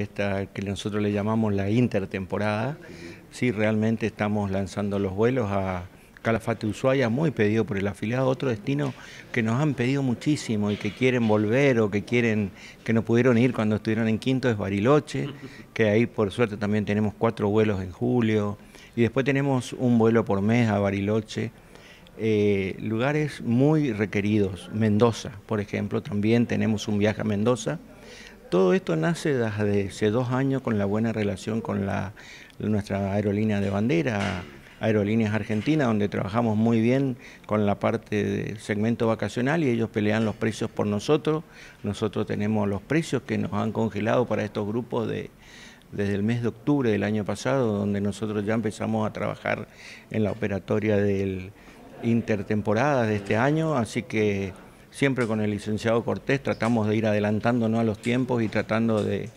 esta que nosotros le llamamos la intertemporada. Sí, realmente estamos lanzando los vuelos a Calafate Ushuaia, muy pedido por el afiliado, otro destino que nos han pedido muchísimo y que quieren volver o que quieren, que no pudieron ir cuando estuvieron en quinto es Bariloche, que ahí por suerte también tenemos cuatro vuelos en julio y después tenemos un vuelo por mes a Bariloche. Eh, lugares muy requeridos, Mendoza, por ejemplo, también tenemos un viaje a Mendoza todo esto nace desde hace dos años con la buena relación con la, nuestra aerolínea de bandera, Aerolíneas Argentina, donde trabajamos muy bien con la parte del segmento vacacional y ellos pelean los precios por nosotros. Nosotros tenemos los precios que nos han congelado para estos grupos desde el mes de octubre del año pasado, donde nosotros ya empezamos a trabajar en la operatoria del intertemporada de este año, así que Siempre con el licenciado Cortés tratamos de ir adelantándonos a los tiempos y tratando de,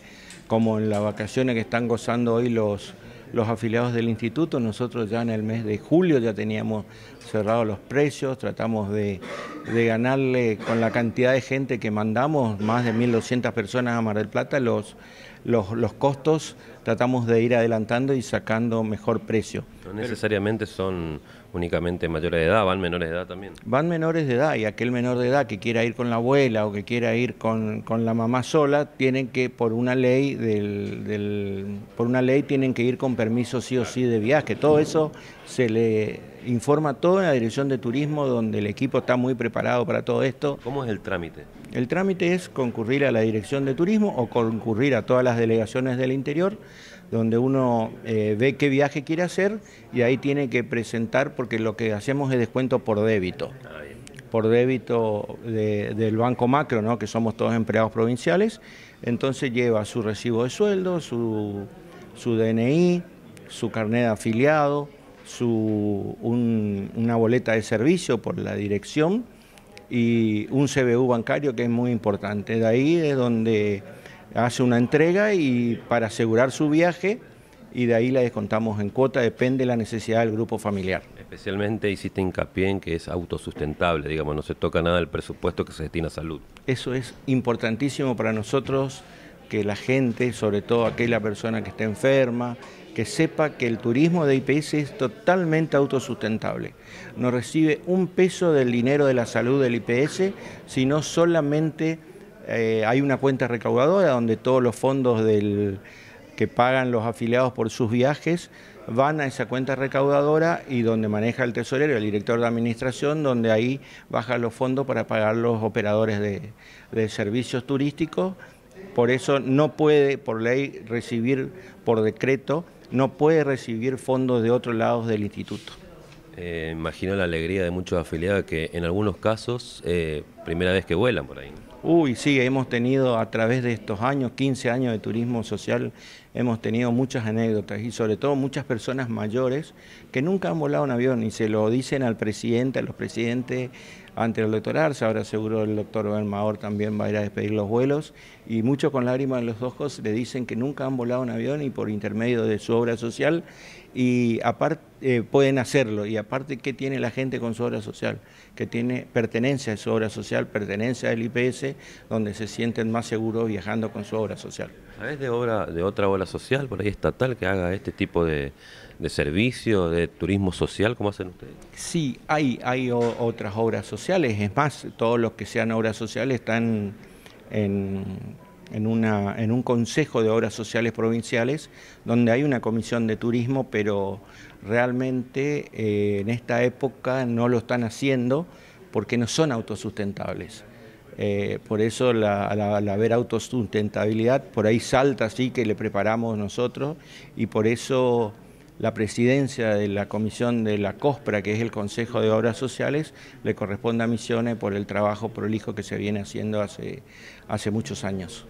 como en las vacaciones que están gozando hoy los, afiliados del instituto, nosotros ya en el mes de julio ya teníamos cerrados los precios, tratamos de, ganarle con la cantidad de gente que mandamos, más de 1.200 personas a Mar del Plata, los, los costos, tratamos de ir adelantando y sacando mejor precio. No necesariamente son únicamente mayores de edad, van menores de edad también. Van menores de edad y aquel menor de edad que quiera ir con la abuela o que quiera ir con, la mamá sola, tienen que, por una ley del, por una ley tienen que ir con permiso sí o sí de viaje. Todo eso se le informa todo en la dirección de turismo, donde el equipo está muy preparado para todo esto. ¿Cómo es el trámite? El trámite es concurrir a la dirección de turismo o concurrir a todas las delegaciones del interior donde uno eh, ve qué viaje quiere hacer y ahí tiene que presentar, porque lo que hacemos es descuento por débito, por débito del Banco Macro, ¿no? que somos todos empleados provinciales, entonces lleva su recibo de sueldo, su, DNI, su carnet de afiliado, su, una boleta de servicio por la dirección y un CBU bancario que es muy importante. De ahí es donde hace una entrega y para asegurar su viaje y de ahí la descontamos en cuota, depende de la necesidad del grupo familiar. Especialmente hiciste hincapié en que es autosustentable, digamos, no se toca nada del presupuesto que se destina a salud. Eso es importantísimo para nosotros, que la gente, sobre todo aquella persona que está enferma, que sepa que el turismo de IPS es totalmente autosustentable. No recibe un peso del dinero de la salud del IPS, sino solamente eh, hay una cuenta recaudadora donde todos los fondos que pagan los afiliados por sus viajes van a esa cuenta recaudadora y donde maneja el tesorero, el director de administración, donde ahí bajan los fondos para pagar los operadores de, servicios turísticos. Por eso no puede, por ley, recibir, por decreto, no puede recibir fondos de otros lados del instituto. Eh, imagino la alegría de muchos afiliados que en algunos casos eh, primera vez que vuelan por ahí. Uy, sí, hemos tenido a través de estos años, 15 años de turismo social, hemos tenido muchas anécdotas y sobre todo muchas personas mayores que nunca han volado un avión y se lo dicen al presidente, a los presidentes ante el doctor Arce. ahora seguro el doctor Bermahor también va a ir a despedir los vuelos y muchos con lágrimas en los ojos le dicen que nunca han volado un avión y por intermedio de su obra social y aparte eh, pueden hacerlo y aparte qué tiene la gente con su obra social, que tiene pertenencia a su obra social pertenencia del IPS, donde se sienten más seguros viajando con su obra social. ¿Sabes de, obra, de otra obra social, por ahí estatal, que haga este tipo de, servicio, de turismo social, cómo hacen ustedes? Sí, hay, hay otras obras sociales, es más, todos los que sean obras sociales están en, en, un consejo de obras sociales provinciales, donde hay una comisión de turismo, pero realmente eh, en esta época no lo están haciendo porque no son autosustentables. Eh, por eso al haber autosustentabilidad, por ahí salta así que le preparamos nosotros y por eso la presidencia de la comisión de la COSPRA, que es el Consejo de Obras Sociales, le corresponde a Misiones por el trabajo prolijo que se viene haciendo hace muchos años.